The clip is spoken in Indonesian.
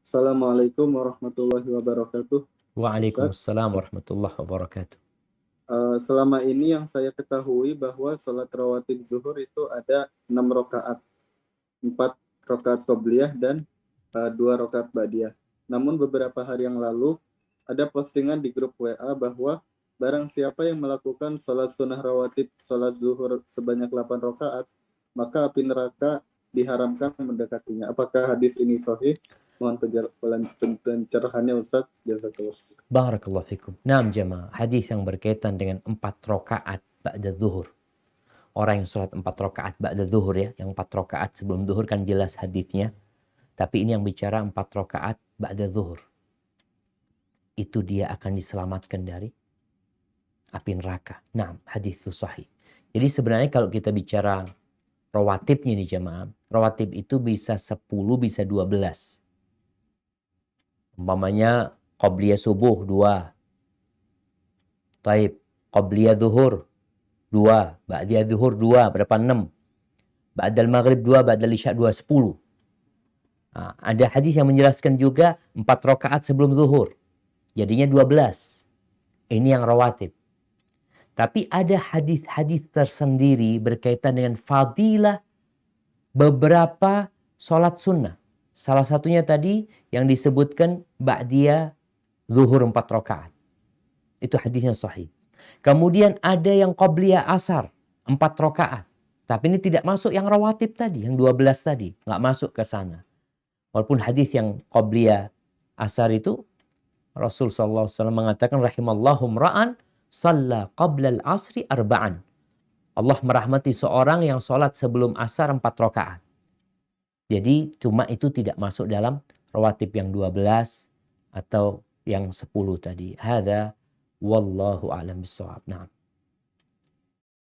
Assalamualaikum warahmatullahi wabarakatuh. Waalaikumsalam warahmatullahi wabarakatuh. Eh, selama ini yang saya ketahui bahwa sholat rawatib zuhur itu ada enam rakaat, empat rokaat qobliyah dan eh, dua rokaat badiah. Namun beberapa hari yang lalu ada postingan di grup WA bahwa barang siapa yang melakukan sholat sunnah rawatib sholat zuhur sebanyak 8 rokaat maka api neraka diharamkan mendekatinya. Apakah hadis ini sahih? Mohon pencerahannya Ustaz. Jazakallah. Barakallahu fikum. Naam jemaah. Hadis yang berkaitan dengan empat rokaat ba'da zuhur. Orang yang sholat empat rokaat ba'da zuhur ya. Yang empat rokaat sebelum zuhur kan jelas hadisnya. Tapi ini yang bicara empat rokaat ba'da zuhur. Itu dia akan diselamatkan dari api neraka. Nah, hadis itu sahih. Jadi sebenarnya kalau kita bicara rawatibnya nih jemaah. Rawatib itu bisa 10, bisa 12. Umpamanya qabliyah subuh 2. Taib. qabliyah zuhur 2. Ba'diyah zuhur 2. Berapa 6. Ba'dal maghrib 2. Ba'dal isya 2. 10. Nah, ada hadis yang menjelaskan juga 4 rakaat sebelum zuhur. Jadinya 12. Ini yang rawatib. Tapi ada hadis-hadis tersendiri berkaitan dengan fadilah beberapa sholat sunnah. Salah satunya tadi yang disebutkan ba'diyah zuhur empat rakaat. Itu hadisnya sahih. Kemudian ada yang qobliyah asar empat rakaat. Tapi ini tidak masuk yang rawatib tadi, yang dua belas tadi. Nggak masuk ke sana. Walaupun hadis yang qobliyah asar itu Rasul SAW mengatakan rahimallahu ra'an Salla qabla al-asri arba'an. Allah merahmati seorang yang sholat sebelum asar empat rakaat. Jadi cuma itu tidak masuk dalam rawatib yang 12 atau yang 10 tadi. Hada wallahu alam bisawab. Nah.